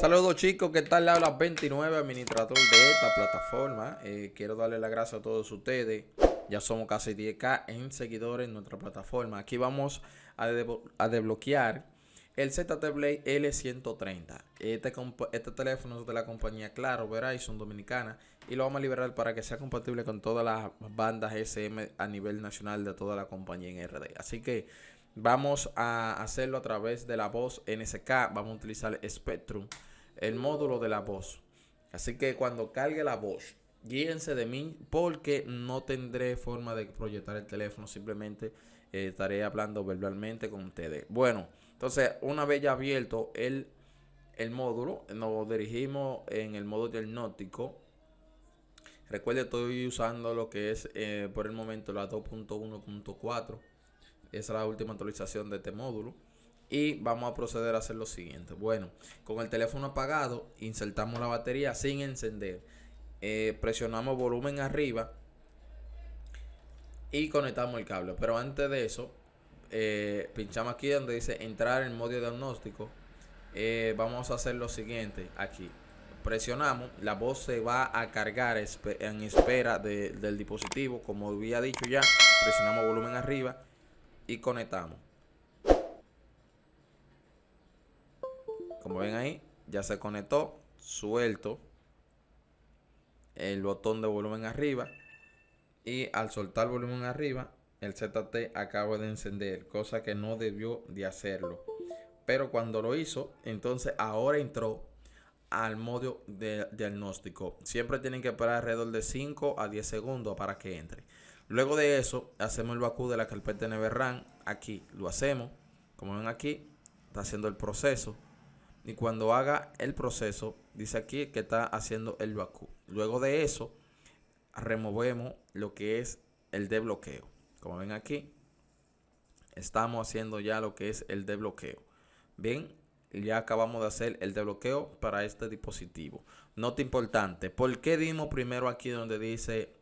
Saludos chicos, ¿qué tal? Le habla 29, administrador de esta plataforma. Eh, quiero darle las gracias a todos ustedes. Ya somos casi 10k en seguidores en nuestra plataforma. Aquí vamos a desbloquear el ZT Blade L130. Este, este teléfono es de la compañía Claro, Verizon Dominicana. Y lo vamos a liberar para que sea compatible con todas las bandas SM a nivel nacional de toda la compañía en RD. Así que vamos a hacerlo a través de la voz NSK. Vamos a utilizar Spectrum, el módulo de la voz. Así que cuando cargue la voz, guíense de mí porque no tendré forma de proyectar el teléfono, simplemente eh, estaré hablando verbalmente con ustedes. Bueno, entonces una vez ya abierto el, módulo, nos dirigimos en el modo diagnóstico. Recuerde, estoy usando lo que es eh, por el momento la 2.1.4. Esa es la última actualización de este módulo. Y vamos a proceder a hacer lo siguiente. Bueno, con el teléfono apagado, insertamos la batería sin encender. Eh, presionamos volumen arriba y conectamos el cable. Pero antes de eso, eh, pinchamos aquí donde dice entrar en modo diagnóstico. Eh, vamos a hacer lo siguiente aquí. Presionamos, la voz se va a cargar en espera del dispositivo. Como había dicho ya, presionamos volumen arriba y conectamos. Como ven ahí, ya se conectó, suelto el botón de volumen arriba y al soltar volumen arriba el ZT acaba de encender, cosa que no debió de hacerlo. Pero cuando lo hizo, entonces ahora entró al modo de diagnóstico. Siempre tienen que esperar alrededor de 5 a 10 segundos para que entre. Luego de eso, hacemos el vacío de la carpeta run Aquí lo hacemos. Como ven aquí, está haciendo el proceso. Y cuando haga el proceso, dice aquí que está haciendo el vacúo Luego de eso, removemos lo que es el desbloqueo. Como ven aquí, estamos haciendo ya lo que es el desbloqueo. Bien, ya acabamos de hacer el desbloqueo para este dispositivo. Nota importante, ¿por qué dimos primero aquí donde dice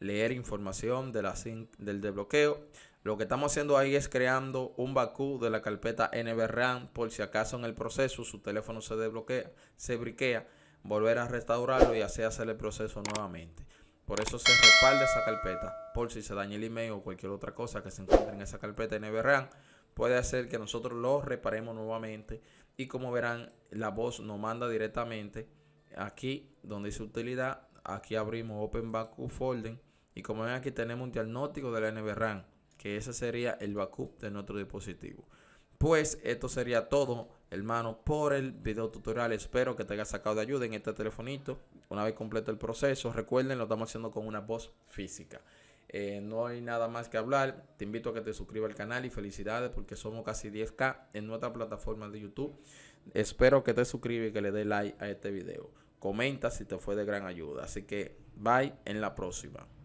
leer información de la, del desbloqueo? Lo que estamos haciendo ahí es creando un Bakú de la carpeta NBRAM por si acaso en el proceso su teléfono se desbloquea, se briquea, volver a restaurarlo y así hacer el proceso nuevamente. Por eso se respalda esa carpeta, por si se daña el email o cualquier otra cosa que se encuentre en esa carpeta NBRAM, puede hacer que nosotros lo reparemos nuevamente y como verán la voz nos manda directamente aquí donde dice utilidad, aquí abrimos Open Backup Folder y como ven aquí tenemos un diagnóstico de la NBRAM ese sería el backup de nuestro dispositivo. Pues esto sería todo, hermano, por el video tutorial. Espero que te haya sacado de ayuda en este telefonito. Una vez completo el proceso, recuerden, lo estamos haciendo con una voz física. Eh, no hay nada más que hablar. Te invito a que te suscribas al canal y felicidades porque somos casi 10k en nuestra plataforma de YouTube. Espero que te suscribas y que le des like a este video. Comenta si te fue de gran ayuda. Así que bye en la próxima.